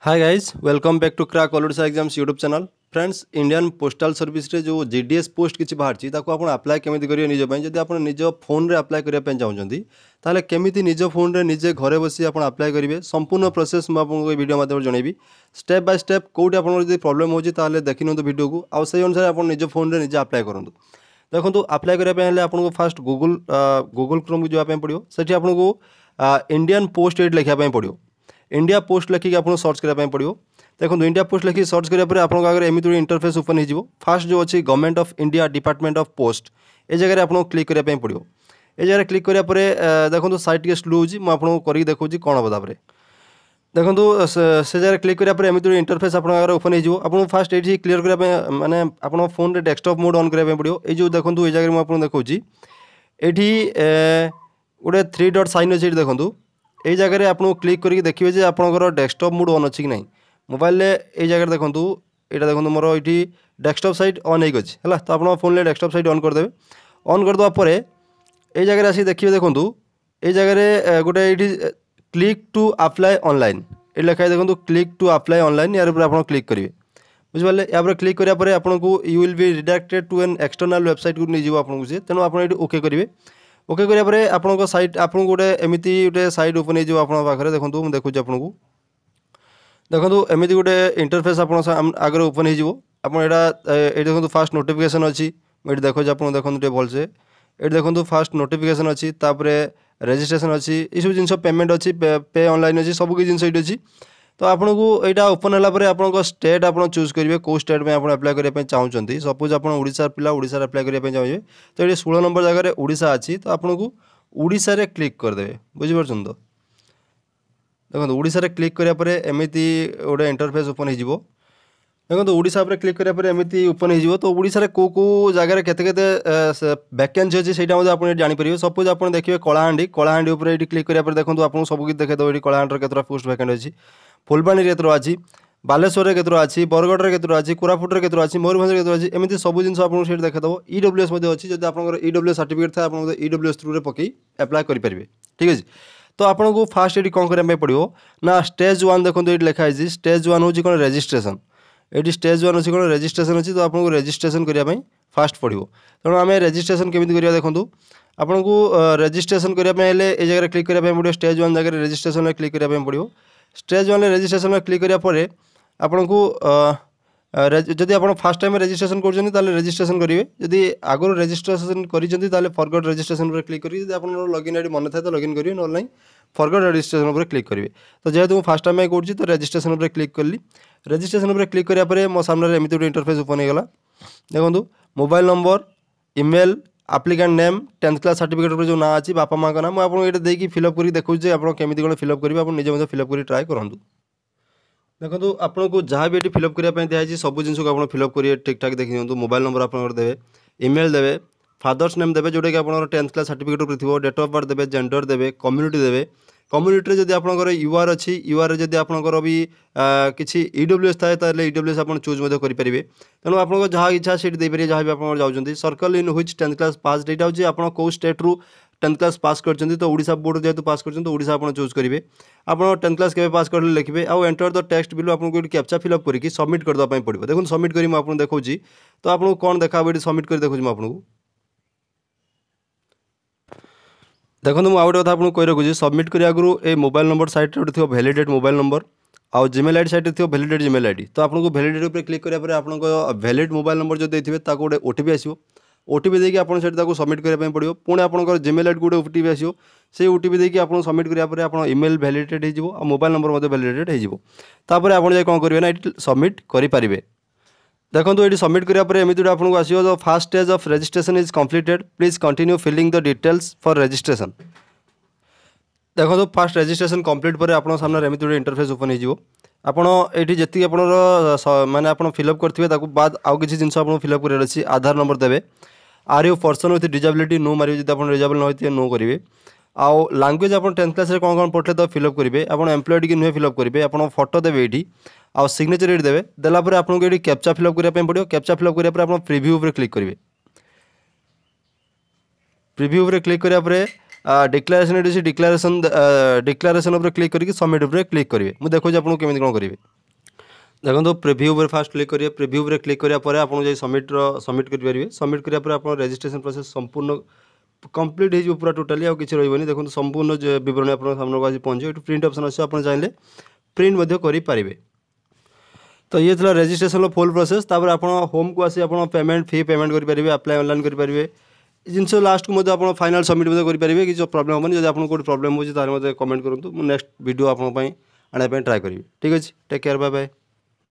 hi guys welcome back to crack all Odia exams YouTube channel friends Indian postal service रे जो GDS post किसी बाहर ताको आपण अप्लाई केमिति करियो निज पई जदि आपण निज फोन रे अप्लाई करिया पई निज फोन में निजे घर बस आपण अप्लाई करिवे संपूर्ण प्रोसेस मुझे आपण को वीडियो स्टेप बै स्टेप कौटी आपण जदि प्रॉब्लम होची ताले देखिनो तो वीडियो को आ सही अनुसार आपण निज फोन में निजे अप्लाई करंतु देखंतु अप्लाई करिया पई फास्ट गुगुल गूगल क्रोम को जवाब पई से आपको इंडियान पोस्ट एड लिखापी पड़ो ଇଣ୍ଡିଆ ପୋଷ୍ଟ ଲେଖିକି ଆପଣ ସର୍ଚ୍ଚ କରିବା ପାଇଁ ପଡ଼ିବ ଦେଖନ୍ତୁ ଇଣ୍ଡିଆ ପୋଷ୍ଟ ଲେଖିକି ସର୍ଚ୍ଚ କରିବା ପରେ ଆପଣଙ୍କ ଆଗରେ ଏମିତି ଗୋଟେ ଇଣ୍ଟରଫେସ୍ ଓପନ୍ ହେଇଯିବ ଫାର୍ଷ୍ଟ ଯେଉଁ ଅଛି government of India department of post ଏ ଜାଗାରେ ଆପଣଙ୍କୁ କ୍ଲିକ୍ କରିବା ପାଇଁ ପଡ଼ିବ ଏ ଜାଗାରେ କ୍ଲିକ୍ କରିବା ପରେ ଦେଖନ୍ତୁ ସାଇଟ୍ ଟିକେ ସ୍ଲୋ ହେଉଛି ମୁଁ ଆପଣଙ୍କୁ କରିକି ଦେଖାଉଛି କ'ଣ ହେବ ତାପରେ ଦେଖନ୍ତୁ ସେ ଜାଗାରେ କ୍ଲିକ୍ କରିବା ପରେ ଏମିତି ଗୋଟେ ଇଣ୍ଟରଫେସ୍ ଆପଣଙ୍କ ଆଗରେ ଓପନ୍ ହେଇଯିବ ଆପଣଙ୍କୁ ଫାର୍ଷ୍ଟ ଏଇଠି କ୍ଲିୟର୍ କରିବା ପାଇଁ ମାନେ ଆପଣଙ୍କ ଫୋନ୍ରେ ଡେସ୍କଟପ୍ ମୋଡ଼୍ ଅନ୍ କରିବା ପାଇଁ ପଡ଼ିବ ଏଇ ଯେଉଁ ଦେଖନ୍ତୁ ଏଇ ଜାଗାରେ ମୁଁ ଆପଣଙ୍କୁ ଦେଖାଉଛି ଏଇଠି ଗୋଟେ ଥ୍ରୀ ଡଟ୍ ସାଇନ୍ ଅଛି ଏଇଠି ଦେଖନ୍ତୁ এই জায়গায় আপনার ক্লিক করি দেখবে যে আপনার ডেস্কটপ মুড অন অনেক না মোবাইলে এই জায়গায় দেখুন এটা দেখুন মোর এটি ডেস্কটপ সাইট অন হয়ে গেছে হ্যাঁ তো আপনার ফোনলে ডেস্কটপ সাইট অন করেদেবে অন করে করেদেওয়া পরে এই জায়গায় আসি দেখবে দেখুন এই জায়গায় গোটে এটি ক্লিক টু আপ্লাই অনলাইন এটা লেখা দেখুন ক্লিক টু আপ্লাই অনলাইন ইয়ার উপরে আপনার ক্লিক করবে বুঝিপারে ইয়াপরে ক্লিক করা পরে আপনার you will be redirected to an external website নিয়ে যাব আপনার সে তেমন আপনার এটি ওকে করবে ଓକେ କରିବା ପରେ ଆପଣଙ୍କ ସାଇଟ୍ ଆପଣଙ୍କୁ ଗୋଟେ ଏମିତି ଗୋଟେ ସାଇଟ୍ ଓପନ୍ ହେଇଯିବ ଆପଣଙ୍କ ପାଖରେ ଦେଖନ୍ତୁ ମୁଁ ଦେଖୁଛି ଆପଣଙ୍କୁ ଦେଖନ୍ତୁ ଏମିତି ଗୋଟେ ଇଣ୍ଟରଫେସ୍ ଆପଣ ଆଗରେ ଓପନ୍ ହେଇଯିବ ଆପଣ ଏଇଟା ଏଇଠି ଦେଖନ୍ତୁ ଫାର୍ଷ୍ଟ ନୋଟିଫିକେସନ୍ ଅଛି ମୁଁ ଏଇଠି ଦେଖୁଛି ଆପଣ ଦେଖନ୍ତୁ ଟିକେ ଭଲସେ ଏଇଠି ଦେଖନ୍ତୁ ଫାର୍ଷ୍ଟ ନୋଟିଫିକେସନ୍ ଅଛି ତାପରେ ରେଜିଷ୍ଟ୍ରେସନ୍ ଅଛି ଏସବୁ ଜିନିଷ ପେମେଣ୍ଟ ଅଛି ପେ ଅନଲାଇନ୍ ଅଛି ସବୁ କିଛି ଜିନିଷ ଏଇଠି ଅଛି ତ ଆପଣଙ୍କୁ ଏଇଟା ଓପନ୍ ହେଲା ପରେ ଆପଣଙ୍କ ଷ୍ଟେଟ୍ ଆପଣ ଚୁଜ୍ କରିବେ କେଉଁ ଷ୍ଟେଟ୍ ପାଇଁ ଆପଣ ଆପ୍ଲାଏ କରିବା ପାଇଁ ଚାହୁଁଛନ୍ତି ସପୋଜ୍ ଆପଣ ଓଡ଼ିଶାର ପିଲା ଓଡ଼ିଶାରେ ଆପ୍ଲାଏ କରିବା ପାଇଁ ଚାହୁଁବେ ତ ଏଠି ଷୋହଳ ନମ୍ବର ଜାଗାରେ ଓଡ଼ିଶା ଅଛି ତ ଆପଣଙ୍କୁ ଓଡ଼ିଶାରେ କ୍ଲିକ୍ କରିଦେବେ ବୁଝିପାରୁଛନ୍ତି ତ ଦେଖନ୍ତୁ ଓଡ଼ିଶାରେ କ୍ଲିକ୍ କରିବା ପରେ ଏମିତି ଗୋଟେ ଇଣ୍ଟରଫେସ୍ ଓପନ୍ ହେଇଯିବ ଦେଖନ୍ତୁ ଓଡ଼ିଶା ଉପରେ କ୍ଲିକ୍ କରିବା ପରେ ଏମିତି ଓପନ୍ ହେଇଯିବ ତ ଓଡ଼ିଶାରେ କେଉଁ କେଉଁ ଜାଗାରେ କେତେ କେତେ ଭ୍ୟାକେନ୍ସି ଅଛି ସେଇଟା ମଧ୍ୟ ଆପଣ ଏଠି ଜାଣିପାରିବେ ସପୋଜ୍ ଆପଣ ଦେଖିବେ କଳାହାଣ୍ଡି କଳାହାଣ୍ଡି ଉପରେ ଏଠି କ୍ଲିକ୍ କରିବା ପରେ ଦେଖନ୍ତୁ ଆପଣଙ୍କୁ ସବୁ କିଛି ଦେଖେଇଦେବ ଏଠି କଳାହାଣ୍ଡିର କେତେଟା ପୋଷ୍ଟ ଭ୍ୟାକେଣ୍ଟ ଅଛି ଫୁଲବାଣୀରେ କେତେ ଅଛି ବାଲେଶ୍ୱରରେ କେତେ ଅଛି ବରଗଡ଼ରେ କେତେ ଅଛି କୋରାପୁଟରେ କେତେ ଅଛି ମୟୂରଭଞ୍ଜରେ କେତେ ଅଛି ଏମିତି ସବୁ ଜିନିଷ ଆପଣଙ୍କୁ ସେଇଠି ଦେଖାଦେବ ଇଡବ୍ଲ୍ୟୁଏସ୍ ମଧ୍ୟ ଅଛି ଯଦି ଆପଣଙ୍କର ଇଡବ୍ଲ୍ୟୁଏସ୍ ସାର୍ଟିଫିକେଟ୍ ଥାଏ ଆପଣଙ୍କ ଇଡବ୍ଲ୍ୟୁଏସ୍ ଥ୍ରୁରେ ପକାଇ ଆପ୍ଲାଏ କରିପାରିବେ ଠିକ୍ ଅଛି ତ ଆପଣଙ୍କୁ ଫାଷ୍ଟ ଏଠି କ'ଣ କରିବା ପାଇଁ ପଡ଼ିବ ନା ଷ୍ଟେଜ୍ ୱାନ୍ ଦେଖନ୍ତୁ ଏଠି ଲେଖା ହେଇଛି ଷ୍ଟେଜ୍ ୱାନ୍ ହେଉଛି କ'ଣ ରେଜିଷ୍ଟ୍ରେସନ୍ ଏଠି ଷ୍ଟେଜ୍ ୱାନ୍ ଅଛି କ'ଣ ରେଜିଷ୍ଟ୍ରେସନ୍ ଅଛି ତ ଆପଣଙ୍କୁ ରେଜିଷ୍ଟ୍ରେସନ୍ କରିବା ପାଇଁ ଫାଷ୍ଟ ପଡ଼ିବ ତେଣୁ ଆମେ ରେଜିଷ୍ଟ୍ରେସନ୍ କେମିତି କରିବା ଦେଖନ୍ତୁ ଆପଣଙ୍କୁ ରେଜିଷ୍ଟ୍ରେସନ୍ କରିବା ପାଇଁ ହେଲେ ଏ ଜାଗାରେ କ୍ଲିକ୍ କରିବା ପାଇଁ ପଡ଼ିବ ଷ୍ଟେଜ୍ ୱାନ୍ ଜାଗାରେ ରେଜିଷ୍ଟ୍ରେସନ୍ରେ କ୍ଲିକ୍ କରିବା ପାଇଁ ପଡ଼ିବ স্টেজ ওয়ানে রেজিষ্ট্রেসন ক্লিক করা পরে আপনার যদি আপনার ফার্স্ট টাইম রেজিষ্ট্রেসন করছেন তাহলে রেজিষ্ট্রেসন করবে যদি আগর রেজিষ্ট্রেসন করেছেন তাহলে ফরগড রেজিষ্ট্রেসন উপরে ক্লিক করি যদি আপনার লগইন আইডি মনে থাকে তো লগইন করবে নহলে নাই ফরগড রেজিষ্ট্রেসন উপরে ক্লিক করবে তো যেহেতু মু ফার্স্ট টাইম করছি তো রেজিষ্ট্রেসন উপরে ক্লিক করলি রেজিষ্ট্রেসন উপরে ক্লিক করা পরে মো সামনে এমনি গোটে ইন্টরফেস ওপেন হয়ে গলা দেখুন mobile number email applicant name tenth class certificate উপরে যে না আছে বাপা মা নাম মু আপনার এটা দিয়ে ফিলঅপ করি দেখুছি যে আপনার কেমি কোণ ফিলঅপ করবে আপনার নিজে মধ্যে ফিলঅপ করে ট্রাই করতু দেখুন আপনার যা বি এটি ফিলঅপ করা দিয়েছে সব জিনিসক আপনার ফিলঅপ করি ঠিকঠাক দেখি দিও মোবাইল নম্বর আপনার দেবে ইমেল দেবে ফাদর্স নেম দেবে যেটাকি আপনার টেন্থ ক্লাস সার্টিফিকেট উপরে থাকবে ডেট অফ বার্থ দেবে জেন্ডর দেবে কম্যুনিটি দেবে কম্যুনিটি যদি আপনার ইউআর অছি ইউআর যদি আপনার বি কিছু ইডব্লুএস থাকে তাহলে ইডব্লুএস আপনার চুজ করে তেমন আপনার যা ইচ্ছা সেটি দিয়ে যা বি আপনার যাচ্ছেন circle in which tenth class pass এইটা হচ্ছে আপনার কেউ স্টেট্রু टेन्थ क्लास पास कर तो ओडा बोर्ड जेहतु पास कर तो ओडा आप चूज करेंगे आप टेन्थ क्लास के पास कर लिखे आउ एंटर द टेक्स्ट बिल आपको कैप्चा फिलअप करके सबमिट करदे पड़ो देखो सबमिट करी मुझे देखो तो आपको कौन देखा सबमिट कर देखो मुझे ଦେଖନ୍ତୁ ମୁଁ ଆଉ ଗୋଟେ କଥା ଆପଣଙ୍କୁ କହି ରଖୁଛି ସବମିଟ୍ କରିବା ଆଗରୁ ଏ ମୋବାଇଲ୍ ନମ୍ବର ସାଇଟ୍ରେ ଗୋଟେ ଥିବ ଭ୍ୟାଲିଡ଼େଟ୍ ମୋବାଇଲ୍ ନମ୍ବର ଆଉ ଜିମେଲ୍ ଆଇଡ଼ି ସାଇଟ୍ରେ ଥିବ ଭ୍ୟାଲିଡ଼େଟ୍ ଜିମେଲ୍ ଆଇଡ଼ି ତ ଆପଣଙ୍କୁ ଭ୍ୟାଲିଡ଼େଟ୍ ଉପରେ କ୍ଲିକ୍ କରିବା ପରେ ଆପଣଙ୍କ ଭ୍ୟାଲିଡ଼ ମୋବାଇଲ୍ ନମ୍ବର ଯଦି ଦେଇଥିବେ ତାକୁ ଗୋଟେ ଓ ଟି ପି ଆସିବ ଓ ଟି ପି ଦେଇକି ଆପଣ ସେଠି ତାକୁ ସବମିଟ୍ କରିବା ପାଇଁ ପଡ଼ିବ ପୁଣି ଆପଣଙ୍କର ଜିମେଲ୍ ଆଇଡ଼ି ଗୋଟେ ଓ ଟି ପି ଆସିବ ସେଇ ଓ ଟି ପି ଦେଇକି ଆପଣ ସବମିଟ୍ କରିବା ପରେ ଆପଣ ଇମେଲ୍ ଭ୍ୟାଲିଡ଼େଟ୍ ହୋଇଯିବ ଆଉ ମୋବାଇଲ୍ ନମ୍ବର ମଧ୍ୟ ଭ୍ୟାଲିଡ଼େଟ୍ ହୋଇଯିବ ତାପରେ ଆପଣ ଯାଇ କ'ଣ କରିବେ ନା ଏଠି ସବମିଟ୍ କରିପାରିବେ ଦେଖନ୍ତୁ ଏଇଠି ସବମିଟ୍ କରିବା ପରେ ଏମିତି ଗୋଟେ ଆପଣଙ୍କୁ ଆସିବ first stage of registration is completed please continue filling the details for registration ଦେଖନ୍ତୁ ଫାର୍ଷ୍ଟ ରେଜିଷ୍ଟ୍ରେସନ୍ କମ୍ପ୍ଲିଟ୍ ପରେ ଆପଣଙ୍କ ସାମ୍ନାରେ ଏମିତି ଗୋଟେ ଇଣ୍ଟରଫେସ୍ ଓପନ୍ ହୋଇଯିବ ଆପଣ ଏଇଠି ଯେତିକି ଆପଣଙ୍କର ମାନେ ଆପଣ ଫିଲଅପ୍ କରିଥିବେ ତାକୁ ବାଦ ଆଉ କିଛି ଜିନିଷ ଆପଣଙ୍କୁ ଫିଲଅପ୍ କରିବାର ଅଛି ଆଧାର ନମ୍ବର ଦେବେ are you person with disability no ମାରିବେ ଯଦି ଆପଣ ଡିଜାବିଲ୍ ନ ହୋଇଥିବେ ନୋ କରିବେ ଆଉ ଲାଙ୍ଗୁଏଜ୍ ଆପଣ ଟେନ୍ଥ କ୍ଲାସ୍ରେ କ'ଣ କ'ଣ ପଢ଼ିଲେ ତାକୁ ଫିଲ୍ଅପ୍ କରିବେ ଆପଣ ଏମ୍ପ୍ଲୟଟିକି ନୁହେଁ ଫିଲ୍ଅପ୍ କରିବେ ଆପଣ ଫଟୋ ଦେବେ ଏଇଠି ଆଉ ସିଗ୍ନେଚର୍ ଏଇଠି ଦେବେ ଦେଲା ପରେ ଆପଣଙ୍କୁ ଏଇଠି କ୍ୟାପ୍ଚା ଫିଲ୍ଅପ୍ କରିବା ପାଇଁ ପଡ଼ିବ କ୍ୟାପ୍ଚା ଫିଲ୍ଅପ୍ କରିବା ପରେ ଆପଣ ପ୍ରିଭ୍ୟୁ ଉପରେ କ୍ଲିକ୍ କରିବେ ପ୍ରିଭ୍ୟୁ ଉପରେ କ୍ଲିକ୍ କରିବା ପରେ ଡିକ୍ଲାରେସନ୍ ଏଠି ଅଛି ଡିକ୍ଲାରେସନ୍ ଡିକ୍ଲାରେସନ୍ ଉପରେ କ୍ଲିକ୍ କରିକି ସବମିଟ୍ ଉପରେ କ୍ଲିକ୍ କରିବେ ମୁଁ ଦେଖୁଛି ଆପଣଙ୍କୁ କେମିତି କ'ଣ କରିବେ ଦେଖନ୍ତୁ ପ୍ରିଭ୍ୟୁ ଉପରେ ଫାଷ୍ଟ କ୍ଲିକ୍ କରିବେ ପ୍ରିଭ୍ୟୁ ଉପରେ କ୍ଲିକ୍ କରିବା ପରେ ଆପଣ ଯାଇ ସବମିଟ୍ର ସବମିଟ୍ କରିପାରିବେ ସବମିଟ୍ କରିବା ପରେ ଆପଣ ରେଜିଷ୍ଟ୍ରେସନ୍ ପ୍ରୋସେସ୍ ସମ୍ପୂର୍ଣ୍ଣ কমপ্লিট হয়ে যাব পুরা টোটালি আউ কিছু রহবনি দেখুন সম্পূর্ণ বিবরণী আপনার সামনে আজ পৌঁছে এটি প্রিন্ট অপসন আছে আপনার চাইলে প্রিন্ট মধ্যে করে পারিবে তো ইয়ে লা রেজিষ্ট্রেসন ফুল প্রোসেস তাপরে আপনার হোমকু আসি আপনার পেমেন্ট ফি পেমেন্ট করে পারিবে আপ্লাই অনলাইন করে পারিবে জিনিস লাস্টকু মধ্যে আপনার ফাইনাল সবমিট মধ্যে করে পারিবে কিছু প্রবলেম হবেনি যদি আপনার কোটি প্রবলেম হচ্ছে তাহলে মধ্যে কমেন্ট করুন মু নেক্সট ভিডিও আপনার আনবা ট্রাই করবি ঠিক আছে টেক কেয়ার বাই বাই